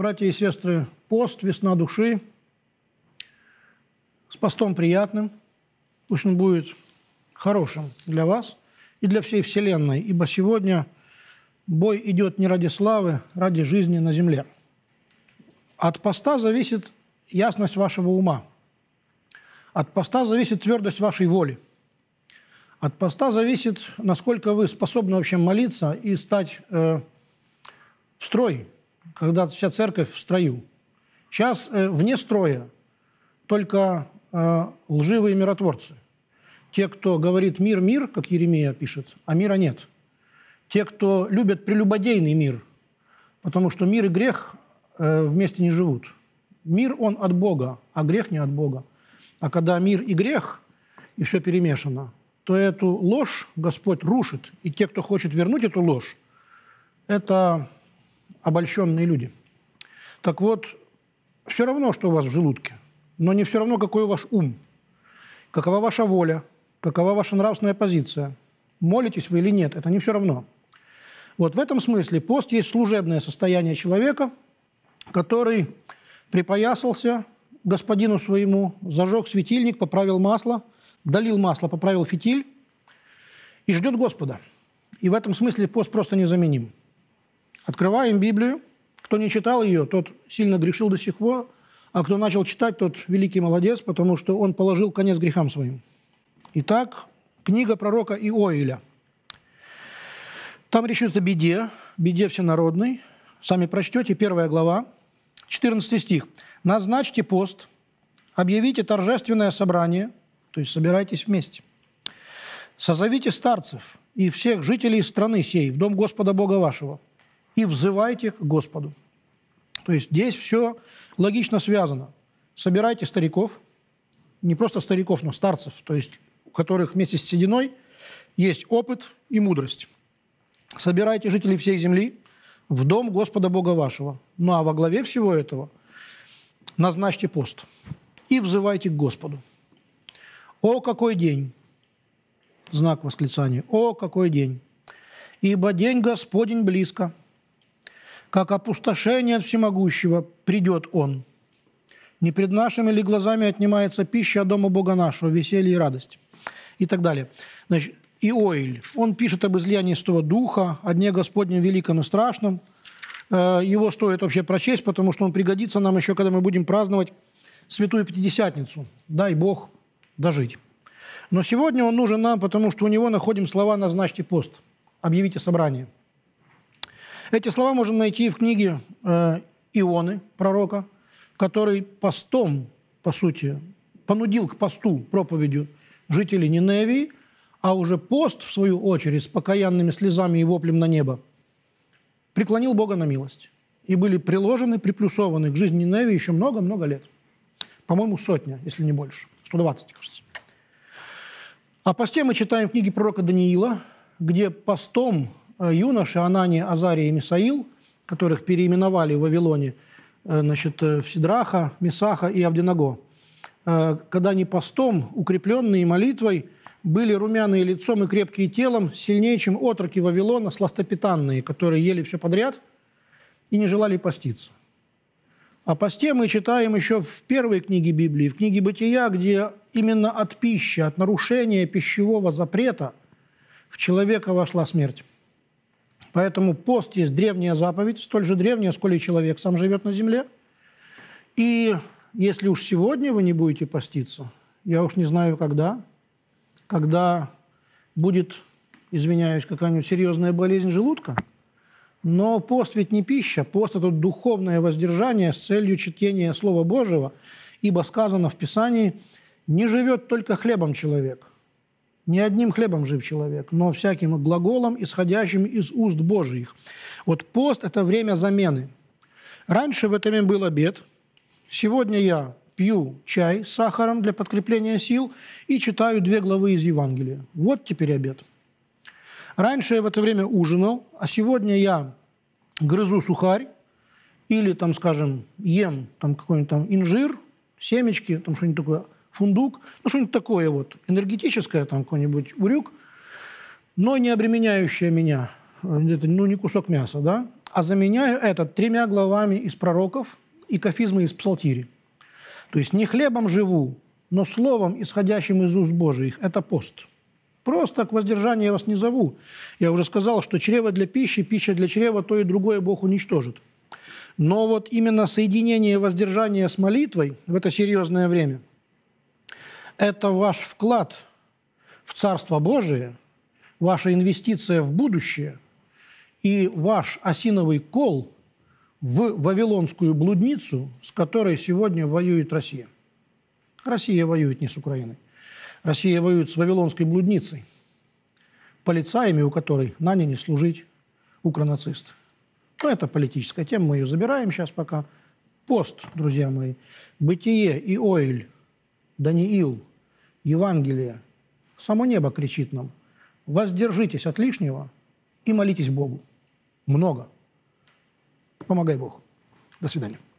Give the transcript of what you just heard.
братья и сестры, пост, весна души, с постом приятным, пусть он будет хорошим для вас и для всей Вселенной, ибо сегодня бой идет не ради славы, ради жизни на земле. От поста зависит ясность вашего ума, от поста зависит твердость вашей воли, от поста зависит, насколько вы способны вообще молиться и стать э, в строй – когда вся церковь в строю. Сейчас э, вне строя только э, лживые миротворцы. Те, кто говорит «мир, мир», как Еремия пишет, а мира нет. Те, кто любят прелюбодейный мир, потому что мир и грех э, вместе не живут. Мир, он от Бога, а грех не от Бога. А когда мир и грех, и все перемешано, то эту ложь Господь рушит. И те, кто хочет вернуть эту ложь, это обольщенные люди. Так вот, все равно, что у вас в желудке, но не все равно, какой ваш ум, какова ваша воля, какова ваша нравственная позиция, молитесь вы или нет, это не все равно. Вот в этом смысле пост есть служебное состояние человека, который припоясался господину своему, зажег светильник, поправил масло, долил масло, поправил фитиль и ждет Господа. И в этом смысле пост просто незаменим. Открываем Библию. Кто не читал ее, тот сильно грешил до сих пор, а кто начал читать, тот великий молодец, потому что он положил конец грехам своим. Итак, книга пророка Иоиля. Там речь идет о беде, беде всенародной. Сами прочтете, первая глава, 14 стих. «Назначьте пост, объявите торжественное собрание», то есть собирайтесь вместе. «Созовите старцев и всех жителей страны сей в дом Господа Бога вашего, и взывайте к Господу. То есть здесь все логично связано. Собирайте стариков, не просто стариков, но старцев, то есть у которых вместе с сединой есть опыт и мудрость. Собирайте жителей всей земли в дом Господа Бога вашего. Ну а во главе всего этого назначьте пост и взывайте к Господу. О, какой день! Знак восклицания. О, какой день! Ибо день Господень близко – как опустошение от всемогущего придет он. Не пред нашими ли глазами отнимается пища от дома Бога нашего, веселье и радость. И так далее. Значит, Иоиль, он пишет об излиянии Святого Духа, о Дне Господнем великом и страшном. Э, его стоит вообще прочесть, потому что он пригодится нам еще, когда мы будем праздновать Святую Пятидесятницу. Дай Бог дожить. Но сегодня он нужен нам, потому что у него находим слова «назначьте пост», «объявите собрание». Эти слова можем найти в книге э, Ионы, пророка, который постом, по сути, понудил к посту проповедью жителей Ниневии, а уже пост, в свою очередь, с покаянными слезами и воплем на небо, преклонил Бога на милость. И были приложены, приплюсованы к жизни Ниневии еще много-много лет. По-моему, сотня, если не больше. 120, кажется. О посте мы читаем в книге пророка Даниила, где постом Э, юноши Анани, Азария и Мисаил, которых переименовали в Вавилоне э, значит, э, в Сидраха, Месаха и Авдинаго, когда они постом, укрепленные молитвой, были румяные лицом и крепкие телом, сильнее, чем отроки Вавилона, сластопитанные, которые ели все подряд и не желали поститься. О посте мы читаем еще в первой книге Библии, в книге «Бытия», где именно от пищи, от нарушения пищевого запрета в человека вошла смерть. Поэтому пост есть древняя заповедь, столь же древняя, сколь и человек сам живет на земле. И если уж сегодня вы не будете поститься, я уж не знаю когда, когда будет, извиняюсь, какая-нибудь серьезная болезнь желудка, но пост ведь не пища, пост – это духовное воздержание с целью чтения Слова Божьего, ибо сказано в Писании, не живет только хлебом человек – не одним хлебом жив человек, но всяким глаголом, исходящим из уст Божьих. Вот пост – это время замены. Раньше в это время был обед. Сегодня я пью чай с сахаром для подкрепления сил и читаю две главы из Евангелия. Вот теперь обед. Раньше я в это время ужинал, а сегодня я грызу сухарь или, там, скажем, ем там, какой-нибудь там инжир, семечки, там что-нибудь такое – фундук, ну что-нибудь такое вот, энергетическое, там какой-нибудь урюк, но не обременяющее меня, э, это, ну не кусок мяса, да, а заменяю это тремя главами из пророков и кафизмы из псалтири. То есть не хлебом живу, но словом, исходящим из уст Божиих, это пост. Просто к воздержанию я вас не зову. Я уже сказал, что чрево для пищи, пища для чрева, то и другое Бог уничтожит. Но вот именно соединение воздержания с молитвой в это серьезное время – это ваш вклад в Царство Божие, ваша инвестиция в будущее и ваш осиновый кол в Вавилонскую блудницу, с которой сегодня воюет Россия. Россия воюет не с Украиной. Россия воюет с Вавилонской блудницей, полицаями у которой наняли служить укронацисты. Но ну, это политическая тема, мы ее забираем сейчас пока. Пост, друзья мои. Бытие и Оиль, Даниил – Евангелие, само небо кричит нам, воздержитесь от лишнего и молитесь Богу. Много. Помогай Бог. До свидания.